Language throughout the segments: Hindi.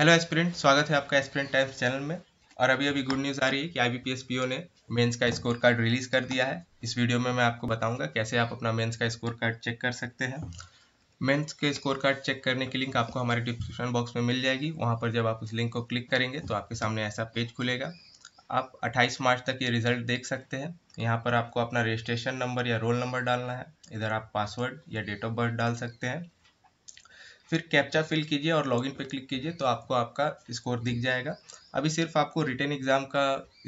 हेलो एस्पिरेंट स्वागत है आपका एस्पिरेंट टाइम्स चैनल में और अभी अभी गुड न्यूज़ आ रही है कि आईबीपीएस पीओ ने मेंस का स्कोर कार्ड रिलीज़ कर दिया है इस वीडियो में मैं आपको बताऊंगा कैसे आप अपना मेंस का स्कोर कार्ड चेक कर सकते हैं मेंस के स्कोर कार्ड चेक करने की लिंक आपको हमारे डिस्क्रिप्शन बॉक्स में मिल जाएगी वहाँ पर जब आप उस लिंक को क्लिक करेंगे तो आपके सामने ऐसा पेज खुलेगा आप अट्ठाईस मार्च तक ये रिजल्ट देख सकते हैं यहाँ पर आपको अपना रजिस्ट्रेशन नंबर या रोल नंबर डालना है इधर आप पासवर्ड या डेट ऑफ बर्थ डाल सकते हैं फिर कैप्चा फिल कीजिए और लॉगिन पे क्लिक कीजिए तो आपको आपका स्कोर दिख जाएगा अभी सिर्फ आपको रिटर्न एग्ज़ाम का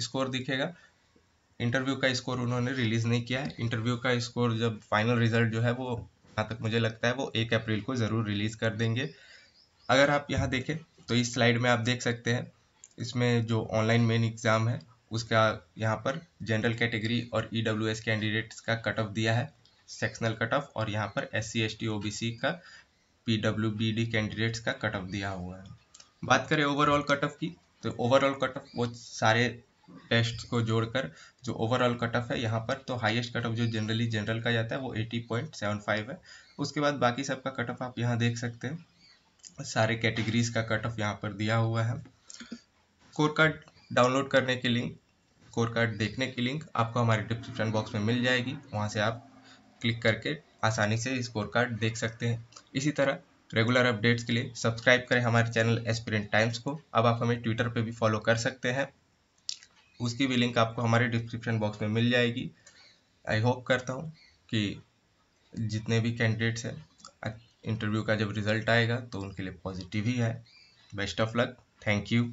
स्कोर दिखेगा इंटरव्यू का स्कोर उन्होंने रिलीज़ नहीं किया है इंटरव्यू का स्कोर जब फाइनल रिजल्ट जो है वो यहाँ तक मुझे लगता है वो एक अप्रैल को ज़रूर रिलीज़ कर देंगे अगर आप यहाँ देखें तो इस स्लाइड में आप देख सकते हैं इसमें जो ऑनलाइन मेन एग्ज़ाम है उसका यहाँ पर जनरल कैटेगरी और ई e कैंडिडेट्स का कट ऑफ दिया है सेक्शनल कट ऑफ और यहाँ पर S C S T O B C का P W B D candidates का कट ऑफ दिया हुआ है बात करें ओवरऑल कट ऑफ की तो ओवरऑल कट ऑफ वो सारे टेस्ट को जोड़कर जो ओवरऑल कट ऑफ है यहाँ पर तो हाईएस्ट कट ऑफ जो जनरली जनरल का जाता है वो एटी पॉइंट सेवन फाइव है उसके बाद बाकी सबका कट ऑफ आप यहाँ देख सकते हैं सारे कैटेगरीज का कट ऑफ यहाँ पर दिया हुआ है कोर कार्ड डाउनलोड करने के लिंक कोर कार्ड देखने की लिंक आपको हमारे डिस्क्रिप्शन बॉक्स में मिल जाएगी वहाँ से आप क्लिक करके आसानी से स्कोर कार्ड देख सकते हैं इसी तरह रेगुलर अपडेट्स के लिए सब्सक्राइब करें हमारे चैनल एस्पिरेंट टाइम्स को अब आप हमें ट्विटर पे भी फॉलो कर सकते हैं उसकी भी लिंक आपको हमारे डिस्क्रिप्शन बॉक्स में मिल जाएगी आई होप करता हूँ कि जितने भी कैंडिडेट्स हैं इंटरव्यू का जब रिज़ल्ट आएगा तो उनके लिए पॉजिटिव ही है best of luck thank you